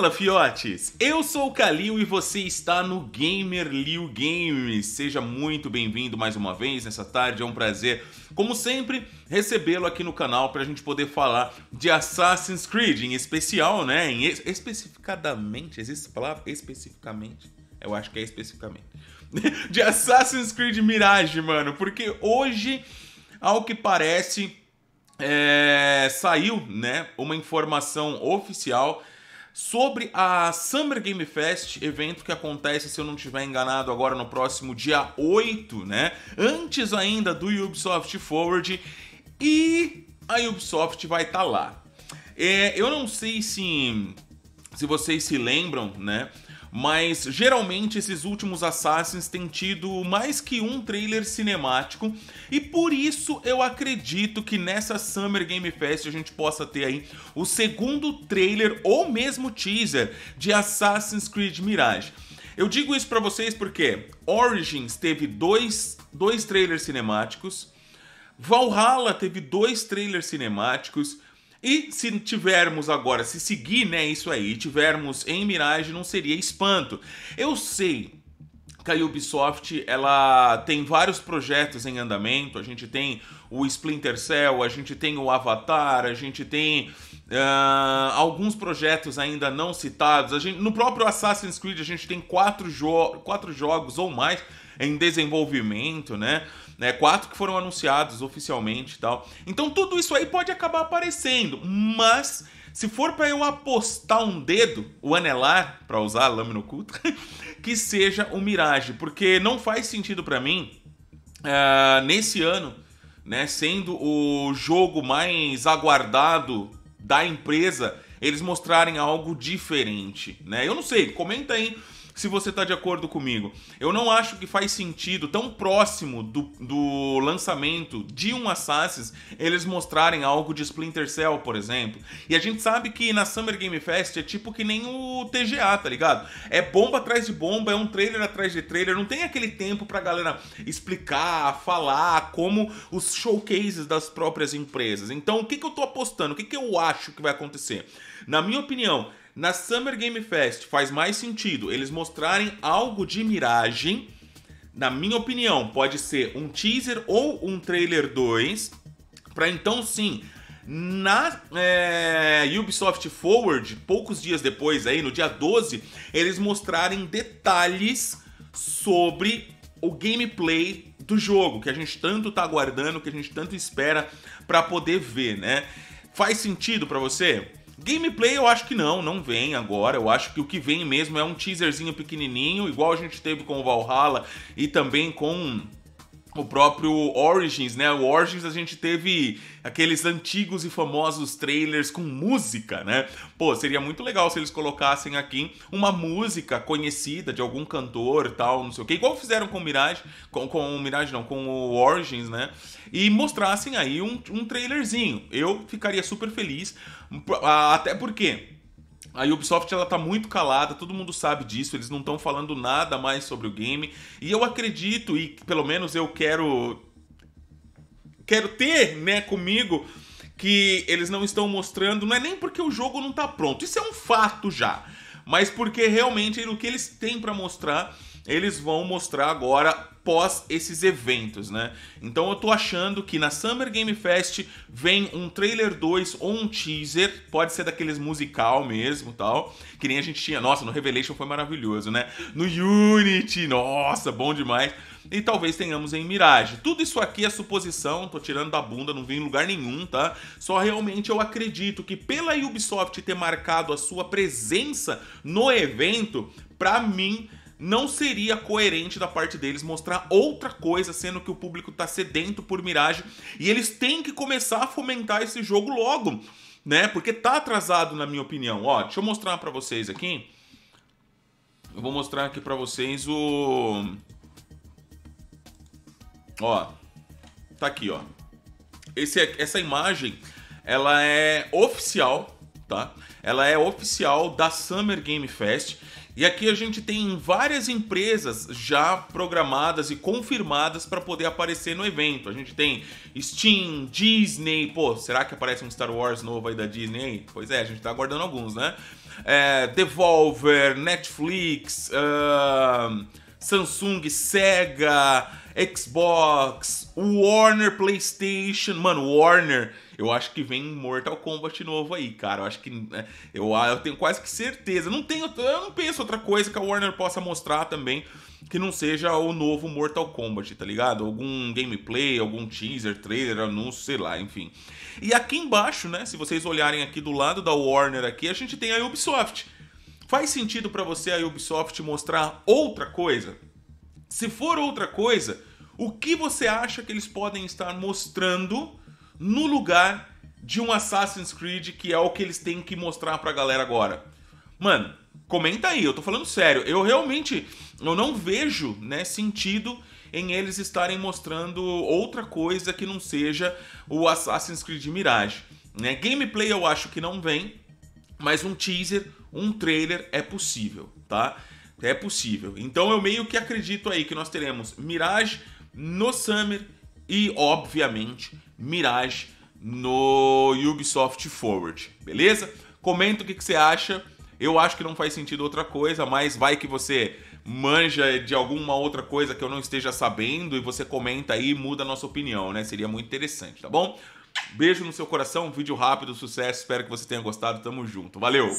Fala, fiotes! Eu sou o Kalil e você está no Gamer Liu Games. Seja muito bem-vindo mais uma vez nessa tarde, é um prazer, como sempre, recebê-lo aqui no canal para a gente poder falar de Assassin's Creed, em especial, né? Em es especificadamente, existe a palavra especificamente? Eu acho que é especificamente. de Assassin's Creed Mirage, mano, porque hoje, ao que parece, é... saiu, né, uma informação oficial sobre a Summer Game Fest, evento que acontece, se eu não estiver enganado, agora no próximo dia 8, né? Antes ainda do Ubisoft Forward. E a Ubisoft vai estar tá lá. É, eu não sei se, se vocês se lembram, né? mas geralmente esses últimos Assassins têm tido mais que um trailer cinemático e por isso eu acredito que nessa Summer Game Fest a gente possa ter aí o segundo trailer ou mesmo teaser de Assassin's Creed Mirage. Eu digo isso para vocês porque Origins teve dois, dois trailers cinemáticos, Valhalla teve dois trailers cinemáticos, e se tivermos agora, se seguir né, isso aí, tivermos em Mirage, não seria espanto. Eu sei que a Ubisoft ela tem vários projetos em andamento, a gente tem o Splinter Cell, a gente tem o Avatar, a gente tem uh, alguns projetos ainda não citados. A gente, no próprio Assassin's Creed a gente tem quatro, jo quatro jogos ou mais em desenvolvimento, né? né? Quatro que foram anunciados oficialmente e tal. Então tudo isso aí pode acabar aparecendo, mas se for para eu apostar um dedo, o anelar, para usar a lâmina oculta, que seja o Mirage, porque não faz sentido para mim uh, nesse ano, né, sendo o jogo mais aguardado da empresa, eles mostrarem algo diferente, né? Eu não sei, comenta aí se você está de acordo comigo. Eu não acho que faz sentido, tão próximo do, do lançamento de um Assassin's, eles mostrarem algo de Splinter Cell, por exemplo. E a gente sabe que na Summer Game Fest é tipo que nem o TGA, tá ligado? É bomba atrás de bomba, é um trailer atrás de trailer, não tem aquele tempo pra galera explicar, falar, como os showcases das próprias empresas. Então, o que, que eu tô apostando? O que, que eu acho que vai acontecer? Na minha opinião, na Summer Game Fest faz mais sentido eles mostrarem algo de miragem. Na minha opinião, pode ser um teaser ou um trailer 2. Para então sim na é, Ubisoft Forward, poucos dias depois, aí no dia 12, eles mostrarem detalhes sobre o gameplay do jogo, que a gente tanto tá aguardando, que a gente tanto espera para poder ver, né? Faz sentido para você? Gameplay eu acho que não, não vem agora. Eu acho que o que vem mesmo é um teaserzinho pequenininho, igual a gente teve com o Valhalla e também com o próprio Origins, né? O Origins a gente teve aqueles antigos e famosos trailers com música, né? Pô, seria muito legal se eles colocassem aqui uma música conhecida de algum cantor, tal, não sei o quê, igual fizeram com o Mirage, com, com o Mirage não, com o Origins, né? E mostrassem aí um, um trailerzinho. Eu ficaria super feliz, até porque a Ubisoft ela tá muito calada, todo mundo sabe disso, eles não estão falando nada mais sobre o game. E eu acredito e pelo menos eu quero quero ter, né, comigo que eles não estão mostrando, não é nem porque o jogo não está pronto, isso é um fato já, mas porque realmente o que eles têm para mostrar eles vão mostrar agora pós esses eventos, né? Então eu tô achando que na Summer Game Fest vem um trailer 2 ou um teaser, pode ser daqueles musical mesmo, tal, que nem a gente tinha. Nossa, no Revelation foi maravilhoso, né? No Unity, nossa, bom demais. E talvez tenhamos em Mirage. Tudo isso aqui é suposição, tô tirando da bunda, não vem em lugar nenhum, tá? Só realmente eu acredito que pela Ubisoft ter marcado a sua presença no evento, para mim não seria coerente da parte deles mostrar outra coisa, sendo que o público está sedento por Mirage e eles têm que começar a fomentar esse jogo logo, né? Porque tá atrasado na minha opinião. Ó, deixa eu mostrar para vocês aqui. Eu vou mostrar aqui para vocês o Ó. Tá aqui, ó. Esse, é, essa imagem ela é oficial, tá? Ela é oficial da Summer Game Fest e aqui a gente tem várias empresas já programadas e confirmadas para poder aparecer no evento. A gente tem Steam, Disney, pô, será que aparece um Star Wars novo aí da Disney? Pois é, a gente tá aguardando alguns, né? É, Devolver, Netflix, uh, Samsung, Sega, Xbox, Warner, PlayStation, mano, Warner eu acho que vem Mortal Kombat novo aí, cara. Eu acho que. Né, eu, ah, eu tenho quase que certeza. Não tenho, eu não penso outra coisa que a Warner possa mostrar também que não seja o novo Mortal Kombat, tá ligado? Algum gameplay, algum teaser, trailer, anúncio, sei lá, enfim. E aqui embaixo, né? Se vocês olharem aqui do lado da Warner aqui, a gente tem a Ubisoft. Faz sentido para você a Ubisoft mostrar outra coisa? Se for outra coisa, o que você acha que eles podem estar mostrando no lugar de um Assassin's Creed, que é o que eles têm que mostrar pra galera agora. Mano, comenta aí, eu tô falando sério. Eu realmente eu não vejo, né, sentido em eles estarem mostrando outra coisa que não seja o Assassin's Creed Mirage, né? Gameplay eu acho que não vem, mas um teaser, um trailer é possível, tá? É possível. Então eu meio que acredito aí que nós teremos Mirage no Summer e, obviamente, Mirage no Ubisoft Forward, beleza? Comenta o que, que você acha. Eu acho que não faz sentido outra coisa, mas vai que você manja de alguma outra coisa que eu não esteja sabendo e você comenta aí e muda a nossa opinião, né? Seria muito interessante, tá bom? Beijo no seu coração, vídeo rápido, sucesso, espero que você tenha gostado, tamo junto, valeu!